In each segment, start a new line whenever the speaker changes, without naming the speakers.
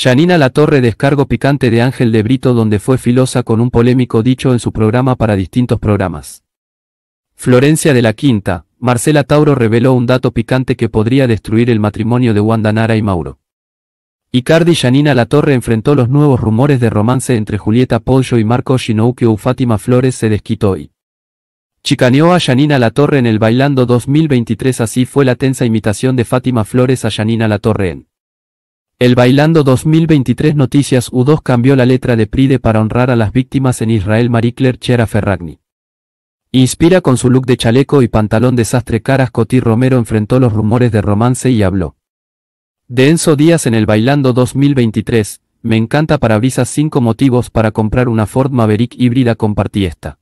Janina Torre descargo picante de Ángel de Brito donde fue filosa con un polémico dicho en su programa para distintos programas. Florencia de la Quinta, Marcela Tauro reveló un dato picante que podría destruir el matrimonio de Wanda Nara y Mauro. Icardi Janina Torre enfrentó los nuevos rumores de romance entre Julieta Pollo y Marco Shinoukio Fátima Flores se desquitó y chicaneó a Janina Torre en el Bailando 2023 así fue la tensa imitación de Fátima Flores a Janina Latorre en el Bailando 2023 Noticias U2 cambió la letra de Pride para honrar a las víctimas en Israel marie Chera Ferragni. Inspira con su look de chaleco y pantalón desastre caras Coti Romero enfrentó los rumores de romance y habló. De Enzo Díaz en el Bailando 2023, me encanta para parabrisas 5 motivos para comprar una Ford Maverick híbrida compartí esta.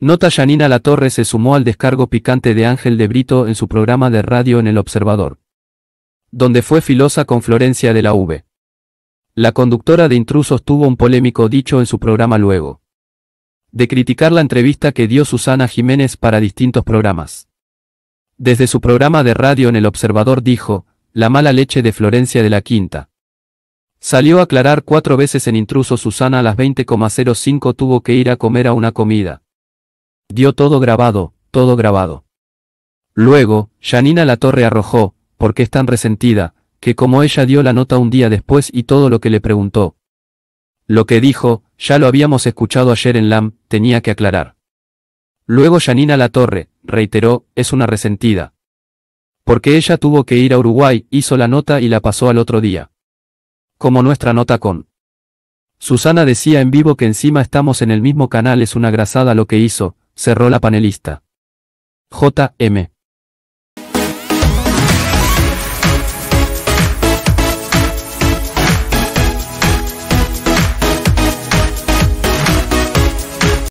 Nota Janina La Torre se sumó al descargo picante de Ángel de Brito en su programa de radio en El Observador donde fue filosa con Florencia de la V. La conductora de Intrusos tuvo un polémico dicho en su programa luego de criticar la entrevista que dio Susana Jiménez para distintos programas. Desde su programa de radio en El Observador dijo, la mala leche de Florencia de la Quinta. Salió a aclarar cuatro veces en intruso Susana a las 20,05 tuvo que ir a comer a una comida. Dio todo grabado, todo grabado. Luego, Janina Latorre arrojó, porque es tan resentida, que como ella dio la nota un día después y todo lo que le preguntó. Lo que dijo, ya lo habíamos escuchado ayer en LAM, tenía que aclarar. Luego Janina Latorre, reiteró, es una resentida. Porque ella tuvo que ir a Uruguay, hizo la nota y la pasó al otro día. Como nuestra nota con. Susana decía en vivo que encima estamos en el mismo canal es una grasada lo que hizo, cerró la panelista. J.M.